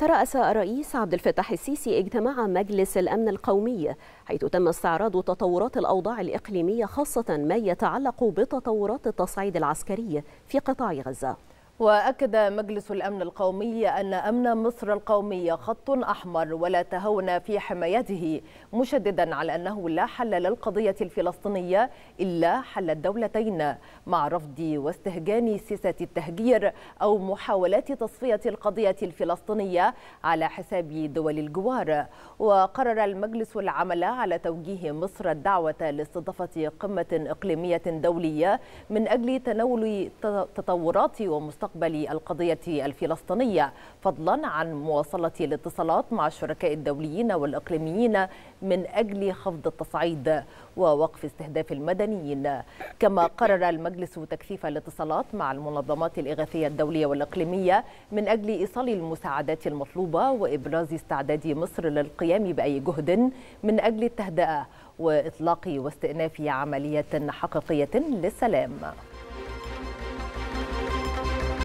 ترأس الرئيس عبد الفتاح السيسي اجتماع مجلس الأمن القومي حيث تم استعراض تطورات الأوضاع الإقليمية خاصة ما يتعلق بتطورات التصعيد العسكري في قطاع غزة وأكد مجلس الأمن القومي أن أمن مصر القومي خط أحمر ولا تهون في حمايته مشددا على أنه لا حل للقضية الفلسطينية إلا حل الدولتين مع رفض واستهجان سياسة التهجير أو محاولات تصفية القضية الفلسطينية على حساب دول الجوار وقرر المجلس العمل على توجيه مصر الدعوة لاستضافة قمة إقليمية دولية من أجل تناول تطورات ومستقبل مستقبل القضية الفلسطينية فضلا عن مواصلة الاتصالات مع الشركاء الدوليين والإقليميين من أجل خفض التصعيد ووقف استهداف المدنيين كما قرر المجلس تكثيف الاتصالات مع المنظمات الإغاثية الدولية والإقليمية من أجل إيصال المساعدات المطلوبة وإبراز استعداد مصر للقيام بأي جهد من أجل التهدئة وإطلاق واستئناف عملية حقيقية للسلام